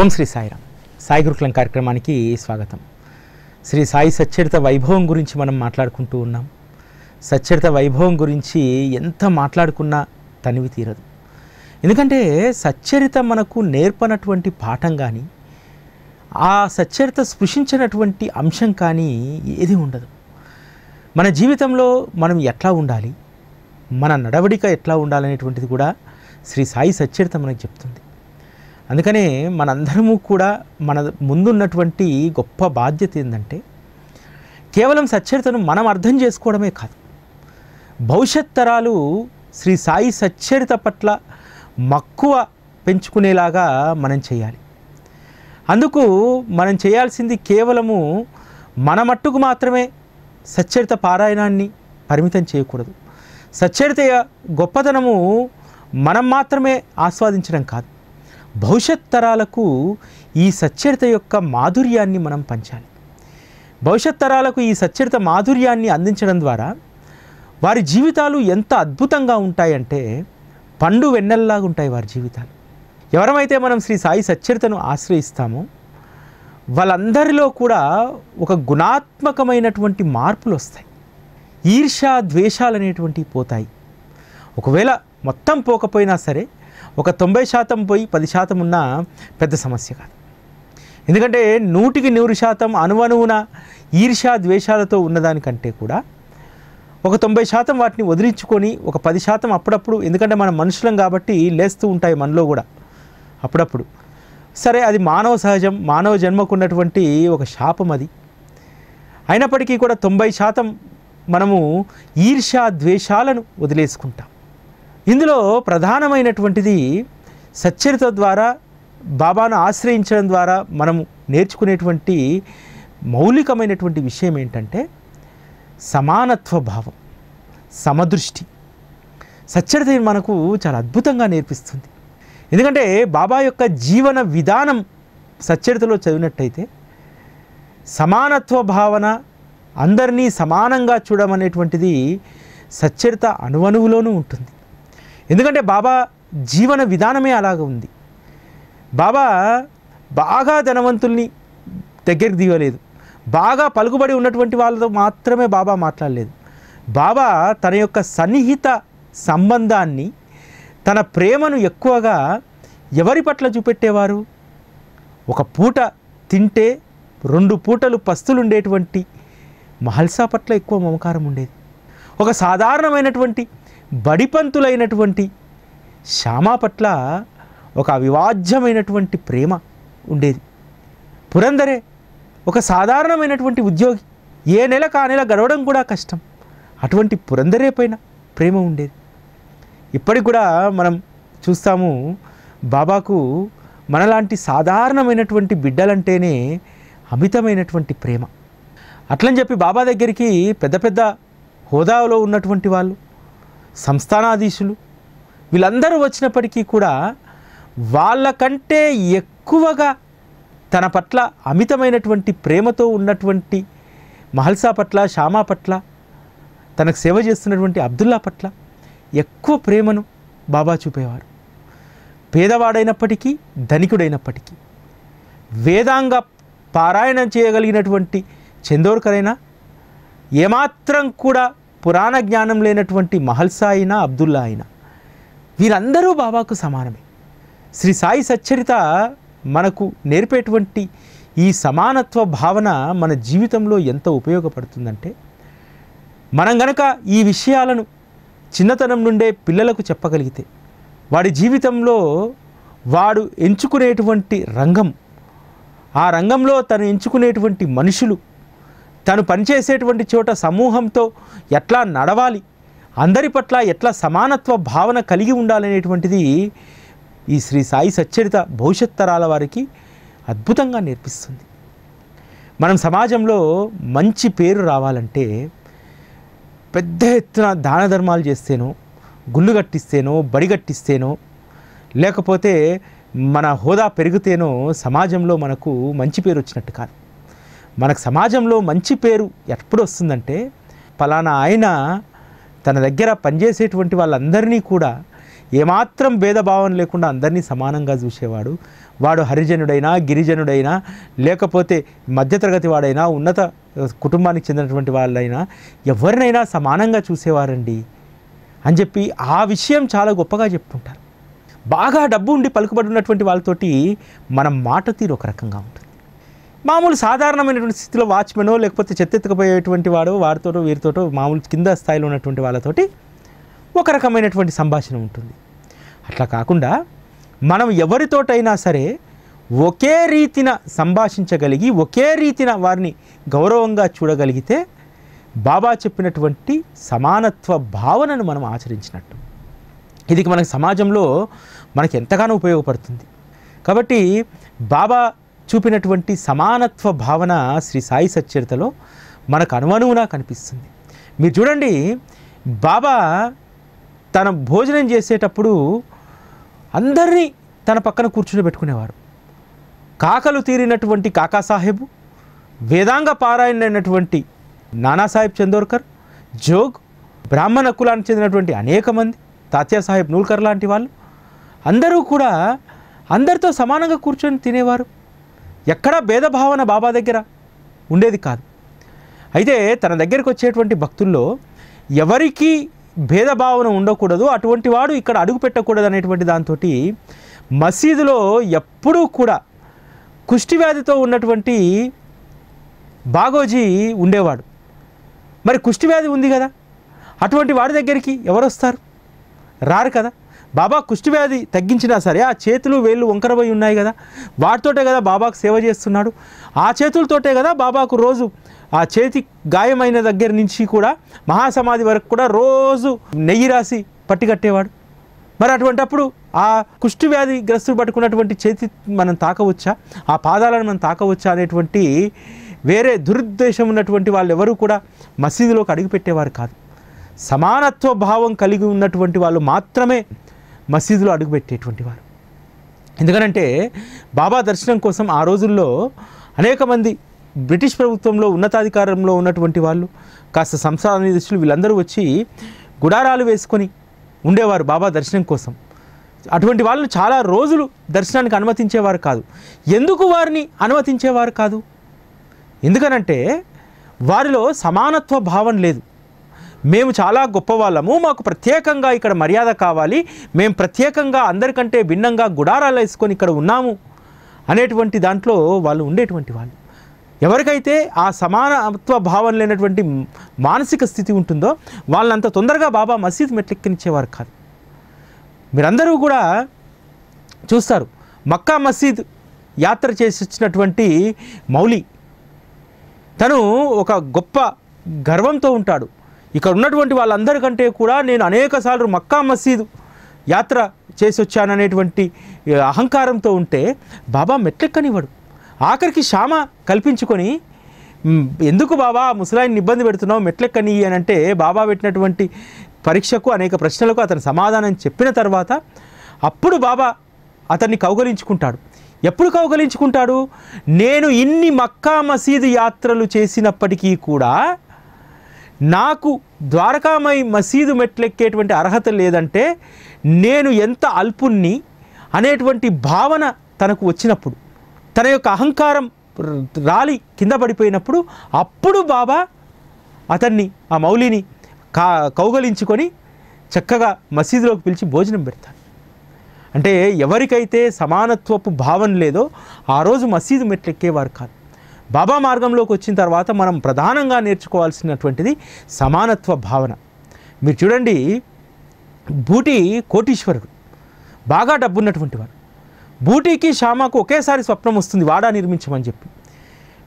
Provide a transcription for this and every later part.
ఓం శ్రీ సాయిరామ్ సాయి గురుకులం కార్యక్రమానికి స్వాగతం శ్రీ సాయి సచ్చరిత వైభవం గురించి మనం మాట్లాడుకుంటూ ఉన్నాం సచ్చరిత వైభవం గురించి ఎంత మాట్లాడుకున్నా తనివి తీరదు ఎందుకంటే సచ్చరిత మనకు నేర్పనటువంటి పాఠం కానీ ఆ సచ్చరిత స్పృశించినటువంటి అంశం కానీ ఏది ఉండదు మన జీవితంలో మనం ఎట్లా ఉండాలి మన నడవడిక ఎట్లా ఉండాలనేటువంటిది కూడా శ్రీ సాయి సచ్చరిత మనకు చెప్తుంది అందుకనే మనందరము కూడా మన ముందున్నటువంటి గొప్ప బాధ్యత ఏంటంటే కేవలం సచ్చరితను మనం అర్థం చేసుకోవడమే కాదు భవిష్యత్ తరాలు శ్రీ సాయి సచ్చరిత పట్ల మక్కువ పెంచుకునేలాగా మనం చేయాలి అందుకు మనం చేయాల్సింది కేవలము మన మట్టుకు మాత్రమే సచ్చరిత పారాయణాన్ని పరిమితం చేయకూడదు సచ్చరిత గొప్పతనము మనం మాత్రమే ఆస్వాదించడం కాదు భవిష్యత్ తరాలకు ఈ సచ్చరిత యొక్క మాధుర్యాన్ని మనం పంచాలి భవిష్యత్ తరాలకు ఈ సచ్చరిత మాధుర్యాన్ని అందించడం ద్వారా వారి జీవితాలు ఎంత అద్భుతంగా ఉంటాయంటే పండు వెన్నెల్లాగా ఉంటాయి వారి జీవితాలు ఎవరమైతే మనం శ్రీ సాయి సచ్చరితను ఆశ్రయిస్తామో వాళ్ళందరిలో కూడా ఒక గుణాత్మకమైనటువంటి మార్పులు వస్తాయి ఈర్ష ద్వేషాలు అనేటువంటివి పోతాయి ఒకవేళ మొత్తం పోకపోయినా సరే ఒక తొంభై శాతం పోయి పది శాతం ఉన్నా పెద్ద సమస్య కాదు ఎందుకంటే నూటికి నూరు శాతం అనువనువున ఈర్ష్యా ద్వేషాలతో ఉన్నదానికంటే కూడా ఒక తొంభై శాతం వాటిని వదిలించుకొని ఒక పది శాతం అప్పుడప్పుడు ఎందుకంటే మనం మనుషులం కాబట్టి లేస్తూ ఉంటాయి మనలో కూడా అప్పుడప్పుడు సరే అది మానవ సహజం మానవ జన్మకు ఉన్నటువంటి ఒక శాపం అది అయినప్పటికీ కూడా తొంభై శాతం మనము ఈర్ష్యా ద్వేషాలను వదిలేసుకుంటాం ఇందులో ప్రధానమైనటువంటిది సచ్చరిత ద్వారా బాబాను ఆశ్రయించడం ద్వారా మనము నేర్చుకునేటువంటి మౌలికమైనటువంటి విషయం ఏంటంటే సమానత్వ భావం సమదృష్టి సచ్చరిత మనకు చాలా అద్భుతంగా నేర్పిస్తుంది ఎందుకంటే బాబా యొక్క జీవన విధానం సచ్చరితలో చదివినట్టయితే సమానత్వ భావన అందరినీ సమానంగా చూడమనేటువంటిది సచ్చరిత అణువణువులోనూ ఉంటుంది ఎందుకంటే బాబా జీవన విధానమే అలాగ ఉంది బాబా బాగా ధనవంతుల్ని దగ్గరికి దిగలేదు బాగా పలుకుబడి ఉన్నటువంటి వాళ్ళతో మాత్రమే బాబా మాట్లాడలేదు బాబా తన యొక్క సన్నిహిత సంబంధాన్ని తన ప్రేమను ఎక్కువగా ఎవరి పట్ల చూపెట్టేవారు ఒక పూట తింటే రెండు పూటలు పస్తులు ఉండేటువంటి మహల్సా పట్ల ఎక్కువ మమకారం ఉండేది ఒక సాధారణమైనటువంటి బడిపంతులైనటువంటి శ్యామ పట్ల ఒక అవివాజ్యమైనటువంటి ప్రేమ ఉండేది పురందరే ఒక సాధారణమైనటువంటి ఉద్యోగి ఏ నెల కా నెల గడవడం కూడా కష్టం అటువంటి పురందరే పైన ప్రేమ ఉండేది ఇప్పటికి కూడా మనం చూస్తాము బాబాకు మనలాంటి సాధారణమైనటువంటి బిడ్డలంటేనే అమితమైనటువంటి ప్రేమ అట్లని చెప్పి బాబా దగ్గరికి పెద్ద పెద్ద హోదాలో ఉన్నటువంటి వాళ్ళు సంస్థానాధీశులు వీళ్ళందరూ వచ్చినప్పటికీ కూడా వాళ్ళకంటే ఎక్కువగా తన పట్ల అమితమైనటువంటి ప్రేమతో ఉన్నటువంటి మహల్సా పట్ల శ్యామా పట్ల తనకు సేవ చేస్తున్నటువంటి అబ్దుల్లా పట్ల ఎక్కువ ప్రేమను బాబా చూపేవారు పేదవాడైనప్పటికీ ధనికుడైనప్పటికీ వేదాంగ పారాయణం చేయగలిగినటువంటి చందోర్కరైనా ఏమాత్రం కూడా పురాణ జ్ఞానం లేనటువంటి మహల్సా అయినా అబ్దుల్లా అయినా వీరందరూ బాబాకు సమానమే శ్రీ సాయి సచ్చరిత మనకు నేర్పేటువంటి ఈ సమానత్వ భావన మన జీవితంలో ఎంత ఉపయోగపడుతుందంటే మనం గనక ఈ విషయాలను చిన్నతనం నుండే పిల్లలకు చెప్పగలిగితే వాడి జీవితంలో వాడు ఎంచుకునేటువంటి రంగం ఆ రంగంలో తను ఎంచుకునేటువంటి మనుషులు తను పనిచేసేటువంటి చోట సమూహంతో ఎట్లా నడవాలి అందరి పట్ల ఎట్లా సమానత్వ భావన కలిగి ఉండాలనేటువంటిది ఈ శ్రీ సాయి సచ్చరిత భవిష్యత్ తరాల వారికి అద్భుతంగా నేర్పిస్తుంది మనం సమాజంలో మంచి పేరు రావాలంటే పెద్ద ఎత్తున దాన ధర్మాలు చేస్తేనో గుళ్ళు కట్టిస్తేనో బడి కట్టిస్తేనో లేకపోతే మన హోదా పెరిగితేనో సమాజంలో మనకు మంచి పేరు వచ్చినట్టు కాదు మనకు సమాజంలో మంచి పేరు ఎప్పుడు వస్తుందంటే ఫలానా ఆయన తన దగ్గర పనిచేసేటువంటి వాళ్ళందరినీ కూడా ఏమాత్రం భేదభావం లేకుండా అందరినీ సమానంగా చూసేవాడు వాడు హరిజనుడైనా గిరిజనుడైనా లేకపోతే మధ్యతరగతి వాడైనా ఉన్నత కుటుంబానికి చెందినటువంటి వాళ్ళైనా ఎవరినైనా సమానంగా చూసేవారండి అని చెప్పి ఆ విషయం చాలా గొప్పగా చెప్పుకుంటారు బాగా డబ్బు ఉండి పలుకుబడి ఉన్నటువంటి వాళ్ళతోటి మనం మాట తీరు ఒక రకంగా ఉంటుంది మామూలు సాధారణమైనటువంటి స్థితిలో వాచ్మెనో లేకపోతే చెత్తెత్తుకుపోయేటువంటి వాడు వారితోటో వీరితోటో మామూలు కింద స్థాయిలో ఉన్నటువంటి వాళ్ళతోటి ఒక రకమైనటువంటి సంభాషణ ఉంటుంది అట్లా కాకుండా మనం ఎవరితోటైనా సరే ఒకే రీతిన సంభాషించగలిగి ఒకే రీతిన వారిని గౌరవంగా చూడగలిగితే బాబా చెప్పినటువంటి సమానత్వ భావనను మనం ఆచరించినట్టు ఇది మనకి సమాజంలో మనకి ఎంతగానో ఉపయోగపడుతుంది కాబట్టి బాబా చూపినటువంటి సమానత్వ భావన శ్రీ సాయి సచ్చరితలో మనకు అనువనువునా కనిపిస్తుంది మీరు చూడండి బాబా తన భోజనం చేసేటప్పుడు అందరినీ తన పక్కన కూర్చుని పెట్టుకునేవారు కాకలు తీరినటువంటి కాకాసాహెబు వేదాంగ పారాయణైనటువంటి నానాసాహెబ్ చందోర్కర్ జోగ్ బ్రాహ్మణ కులానికి చెందినటువంటి అనేక మంది తాత్యాసాహెబ్ నూల్కర్ లాంటి వాళ్ళు అందరూ కూడా అందరితో సమానంగా కూర్చొని తినేవారు ఎక్కడా భేదభావన బాబా దగ్గర ఉండేది కాదు అయితే తన దగ్గరికి వచ్చేటువంటి భక్తుల్లో ఎవరికి భేదభావన ఉండకూడదు అటువంటి వాడు ఇక్కడ అడుగు పెట్టకూడదు అనేటువంటి దాంతో మసీదులో ఎప్పుడూ కూడా కుష్టివ్యాధితో ఉన్నటువంటి బాగోజీ ఉండేవాడు మరి కుష్టివ్యాధి ఉంది కదా అటువంటి వాడి దగ్గరికి ఎవరు వస్తారు రారు కదా బాబా కుష్టివ్యాధి తగ్గించినా సరే ఆ చేతులు వేళ్ళు వంకరబోయి ఉన్నాయి కదా వాటితోటే కదా బాబాకు సేవ చేస్తున్నాడు ఆ చేతులతోటే కదా బాబాకు రోజు ఆ చేతి గాయమైన దగ్గర నుంచి కూడా మహాసమాధి వరకు కూడా రోజు నెయ్యి రాసి పట్టికట్టేవాడు మరి అప్పుడు ఆ కుష్టి వ్యాధి గ్రస్తులు పట్టుకున్నటువంటి చేతి మనం తాకవచ్చా ఆ పాదాలను మనం తాకవచ్చా అనేటువంటి వేరే దురుద్దేశం ఉన్నటువంటి వాళ్ళు ఎవరు కూడా మసీదులోకి అడుగుపెట్టేవారు కాదు సమానత్వ భావం కలిగి ఉన్నటువంటి వాళ్ళు మాత్రమే మసీదులో అడుగుపెట్టేటువంటి వారు ఎందుకనంటే బాబా దర్శనం కోసం ఆ రోజుల్లో అనేక మంది బ్రిటిష్ ప్రభుత్వంలో ఉన్నతాధికారంలో ఉన్నటువంటి వాళ్ళు కాస్త నిధులు వీళ్ళందరూ వచ్చి గుడారాలు వేసుకొని ఉండేవారు బాబా దర్శనం కోసం అటువంటి వాళ్ళు చాలా రోజులు దర్శనానికి అనుమతించేవారు కాదు ఎందుకు వారిని అనుమతించేవారు కాదు ఎందుకనంటే వారిలో సమానత్వ భావం లేదు మేము చాలా గొప్పవాళ్ళము మాకు ప్రత్యేకంగా ఇక్కడ మర్యాద కావాలి మేము ప్రత్యేకంగా అందరికంటే భిన్నంగా గుడారాలు వేసుకొని ఇక్కడ ఉన్నాము అనేటువంటి దాంట్లో వాళ్ళు ఉండేటువంటి వాళ్ళు ఎవరికైతే ఆ సమానత్వ భావం లేనటువంటి మానసిక స్థితి ఉంటుందో వాళ్ళంత తొందరగా బాబా మసీద్ మెట్లెక్కినిచ్చేవారు కాదు మీరందరూ కూడా చూస్తారు మక్కా మసీద్ యాత్ర చేసి వచ్చినటువంటి మౌలి తను ఒక గొప్ప గర్వంతో ఉంటాడు ఇక్కడ ఉన్నటువంటి వాళ్ళందరికంటే కూడా నేను అనేక సార్లు మక్కా మసీదు యాత్ర చేసి వచ్చాననేటువంటి అహంకారంతో ఉంటే బాబా మెట్లెక్కనివ్వడు ఆఖరికి శ్యామ కల్పించుకొని ఎందుకు బాబా ముసలాయిని ఇబ్బంది పెడుతున్నావు మెట్లెక్కని అని అంటే బాబా పెట్టినటువంటి పరీక్షకు అనేక ప్రశ్నలకు అతను సమాధానం చెప్పిన తర్వాత అప్పుడు బాబా అతన్ని కౌగలించుకుంటాడు ఎప్పుడు కౌగలించుకుంటాడు నేను ఇన్ని మక్కా మసీదు యాత్రలు చేసినప్పటికీ కూడా నాకు ద్వారకామై మసీదు మెట్లెక్కేటువంటి అర్హత లేదంటే నేను ఎంత అల్పుణ్ణి అనేటువంటి భావన తనకు వచ్చినప్పుడు తన యొక్క అహంకారం రాలి కింద పడిపోయినప్పుడు అప్పుడు బాబా అతన్ని ఆ మౌలిని కా కౌగలించుకొని చక్కగా మసీదులోకి పిలిచి భోజనం పెడతాడు అంటే ఎవరికైతే సమానత్వపు భావన లేదో ఆ రోజు మసీదు మెట్లెక్కేవారు కాదు బాబా మార్గంలోకి వచ్చిన తర్వాత మనం ప్రధానంగా నేర్చుకోవాల్సినటువంటిది సమానత్వ భావన మీరు చూడండి బూటి కోటీశ్వరుడు బాగా డబ్బున్నటువంటి వాడు బూటీకి శ్యామకు ఒకేసారి స్వప్నం వస్తుంది వాడా నిర్మించమని చెప్పి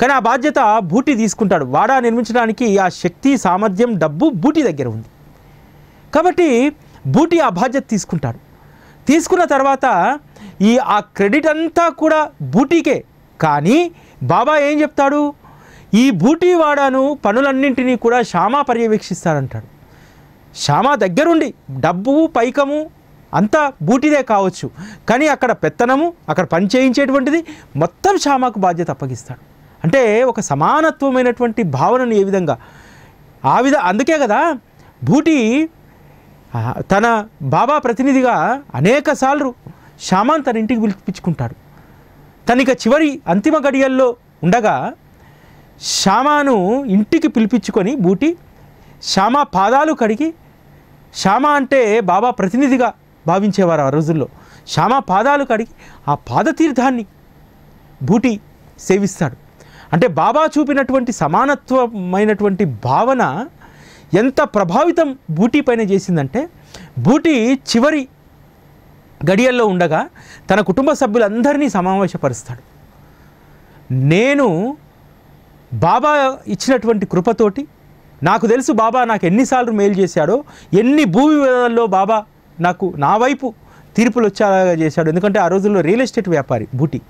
కానీ ఆ బాధ్యత బూటీ తీసుకుంటాడు వాడా నిర్మించడానికి ఆ శక్తి సామర్థ్యం డబ్బు బూటీ దగ్గర ఉంది కాబట్టి బూటీ ఆ బాధ్యత తీసుకుంటాడు తీసుకున్న తర్వాత ఈ ఆ క్రెడిట్ అంతా కూడా బూటీకే కానీ బాబా ఏం చెప్తాడు ఈ బూటీవాడాను పనులన్నింటినీ కూడా శ్యామా పర్యవేక్షిస్తాడంటాడు శ్యామా దగ్గరుండి డబ్బు పైకము అంతా బూటిదే కావచ్చు కానీ అక్కడ పెత్తనము అక్కడ పని చేయించేటువంటిది మొత్తం శ్యామాకు బాధ్యత అప్పగిస్తాడు అంటే ఒక సమానత్వమైనటువంటి భావనను ఏ విధంగా ఆ విధ అందుకే కదా బూటి తన బాబా ప్రతినిధిగా అనేక సార్లు శ్యామాన్ తన ఇంటికి పిలిపించుకుంటాడు తనిక చివరి అంతిమ గడియల్లో ఉండగా శ్యామాను ఇంటికి పిలిపించుకొని బూటి శ్యామ పాదాలు కడిగి శ్యామ అంటే బాబా ప్రతినిధిగా భావించేవారు ఆ రోజుల్లో శ్యామ పాదాలు కడిగి ఆ పాదతీర్థాన్ని బూటి సేవిస్తాడు అంటే బాబా చూపినటువంటి సమానత్వమైనటువంటి భావన ఎంత ప్రభావితం బూటీ పైన చేసిందంటే బూటీ చివరి గడియల్లో ఉండగా తన కుటుంబ సభ్యులందరినీ సమావేశపరుస్తాడు నేను బాబా ఇచ్చినటువంటి కృపతోటి నాకు తెలుసు బాబా నాకు ఎన్నిసార్లు మేలు చేశాడో ఎన్ని భూ వివాదాల్లో బాబా నాకు నా వైపు తీర్పులు వచ్చేలాగా చేశాడు ఎందుకంటే ఆ రోజుల్లో రియల్ ఎస్టేట్ వ్యాపారి బూటి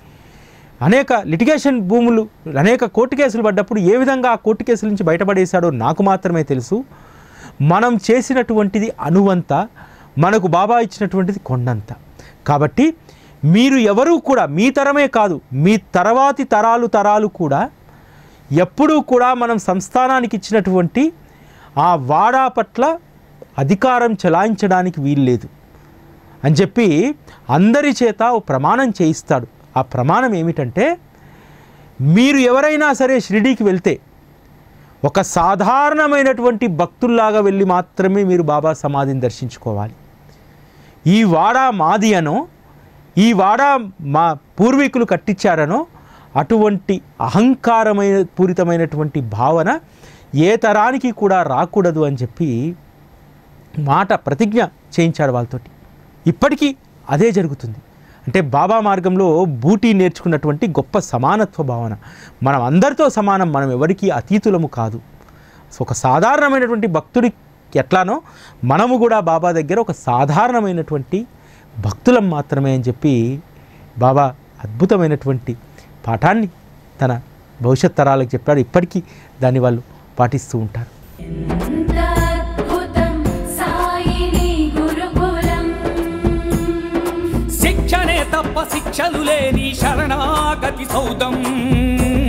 అనేక లిటిగేషన్ భూములు అనేక కోర్టు కేసులు పడ్డప్పుడు ఏ విధంగా ఆ కోర్టు కేసుల నుంచి బయటపడేశాడో నాకు మాత్రమే తెలుసు మనం చేసినటువంటిది అనువంత మనకు బాబా ఇచ్చినటువంటిది కొండంత కాబట్టి మీరు ఎవరూ కూడా మీ తరమే కాదు మీ తర్వాతి తరాలు తరాలు కూడా ఎప్పుడూ కూడా మనం సంస్థానానికి ఇచ్చినటువంటి ఆ వాడా పట్ల అధికారం చెలాయించడానికి వీల్లేదు అని చెప్పి అందరి చేత ఓ ప్రమాణం చేయిస్తాడు ఆ ప్రమాణం ఏమిటంటే మీరు ఎవరైనా సరే షిరిడీకి వెళ్తే ఒక సాధారణమైనటువంటి భక్తుల్లాగా వెళ్ళి మాత్రమే మీరు బాబా సమాధిని దర్శించుకోవాలి ఈ వాడ మాది అనో ఈ వాడ మా పూర్వీకులు కట్టించారనో అటువంటి అహంకారమైన పూరితమైనటువంటి భావన ఏ తరానికి కూడా రాకూడదు అని చెప్పి మాట ప్రతిజ్ఞ చేయించాడు వాళ్ళతోటి ఇప్పటికీ అదే జరుగుతుంది అంటే బాబా మార్గంలో బూటీ నేర్చుకున్నటువంటి గొప్ప సమానత్వ భావన మనం అందరితో సమానం మనం ఎవరికీ అతీతులము కాదు ఒక సాధారణమైనటువంటి భక్తుడి ఎట్లానో మనము కూడా బాబా దగ్గర ఒక సాధారణమైనటువంటి భక్తులం మాత్రమే అని చెప్పి బాబా అద్భుతమైనటువంటి పాఠాన్ని తన భవిష్యత్ తరాలకు చెప్పాడు ఇప్పటికీ దాన్ని వాళ్ళు పాటిస్తూ ఉంటారు శిక్షణే తప్ప శిక్షలు లేని శరణాగతి సౌదం